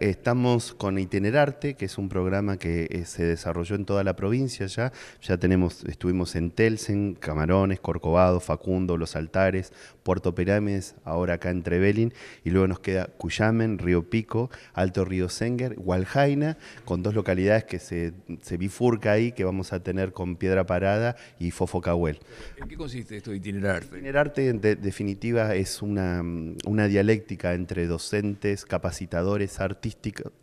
Estamos con Itinerarte, que es un programa que eh, se desarrolló en toda la provincia ya. Ya tenemos, estuvimos en Telsen, Camarones, Corcovado, Facundo, Los Altares, Puerto Pirámides, ahora acá en Trevelin, y luego nos queda Cuyamen, Río Pico, Alto Río Senger, Hualjaina, con dos localidades que se, se, bifurca ahí, que vamos a tener con Piedra Parada y Fofocahuel. ¿En qué consiste esto de Itinerarte? Itinerarte, en definitiva, es una, mm, una dialéctica entre docentes, capacitadores, artistas,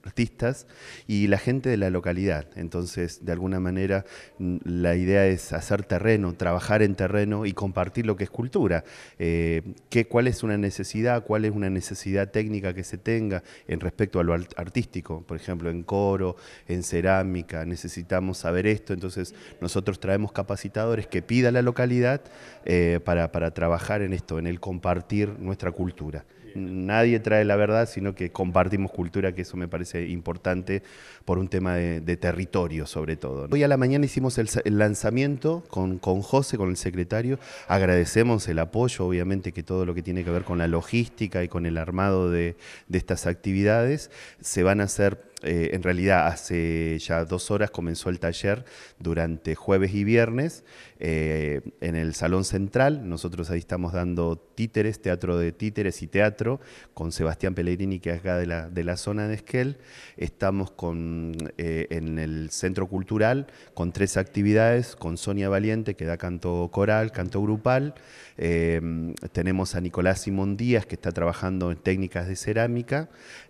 artistas y la gente de la localidad. Entonces, de alguna manera, la idea es hacer terreno, trabajar en terreno y compartir lo que es cultura. Eh, qué, ¿Cuál es una necesidad? ¿Cuál es una necesidad técnica que se tenga en respecto a lo artístico? Por ejemplo, en coro, en cerámica, necesitamos saber esto. Entonces, nosotros traemos capacitadores que pida la localidad eh, para, para trabajar en esto, en el compartir nuestra cultura. Nadie trae la verdad, sino que compartimos cultura que eso me parece importante por un tema de, territorio sobre todo. Hoy a la mañana hicimos el, lanzamiento con, con José, con el secretario, agradecemos el apoyo, obviamente que todo lo que tiene que ver con la logística y con el armado de, de estas actividades se van a hacer eh, en realidad hace ya dos horas comenzó el taller durante jueves y viernes eh, en el Salón Central. Nosotros ahí estamos dando títeres, teatro de títeres y teatro con Sebastián Pellegrini, que es de la, zona de Esquel. Estamos con, eh, en el Centro Cultural con tres actividades, con Sonia Valiente, que da canto coral, canto grupal. tenemos a Nicolás Simón Díaz, que está trabajando en técnicas de cerámica.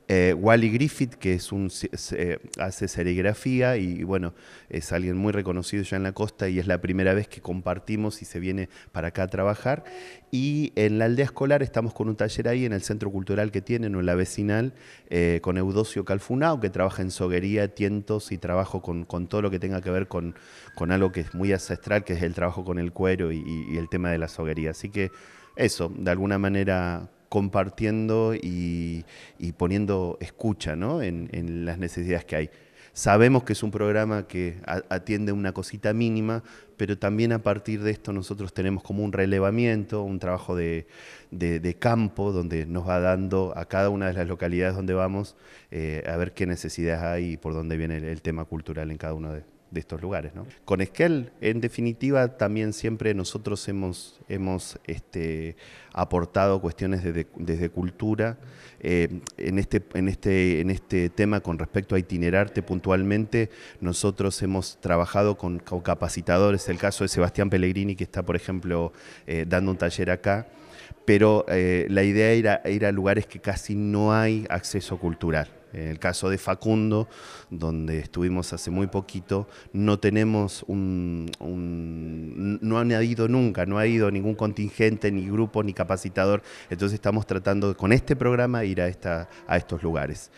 Wally Griffith, que es un eh, hace serigrafía y bueno, es alguien muy reconocido ya en la costa y es la primera vez que compartimos y se viene para acá a trabajar. Y en la aldea escolar estamos con un taller ahí en el centro cultural que tienen en la vecinal eh, con Eudocio Calfunao, que trabaja en soguería, tientos y trabajo con, todo lo que tenga que ver con, con, algo que es muy ancestral, que es el trabajo con el cuero y, y el tema de la soguería. Así que eso, de alguna manera compartiendo y, poniendo escucha en, las necesidades que hay. Sabemos que es un programa que atiende una cosita mínima, pero también a partir de esto nosotros tenemos como un relevamiento, un trabajo de, campo donde nos va dando a cada una de las localidades donde vamos eh, a ver qué necesidades hay y por dónde viene el, tema cultural en cada uno de ellas de estos lugares. ¿no? Con Esquel, en definitiva, también siempre nosotros hemos, este, aportado cuestiones desde, cultura. Eh, este, en, este, en, este, tema con respecto a itinerarte puntualmente, nosotros hemos trabajado con, capacitadores, el caso de Sebastián Pellegrini, que está, por ejemplo, eh, dando un taller acá pero eh, la idea era ir a lugares que casi no hay acceso cultural. En el caso de Facundo, donde estuvimos hace muy poquito, no tenemos un, no ido nunca, no ha ido ningún contingente, ni grupo, ni capacitador. Entonces estamos tratando con este programa ir a, esta, a estos lugares.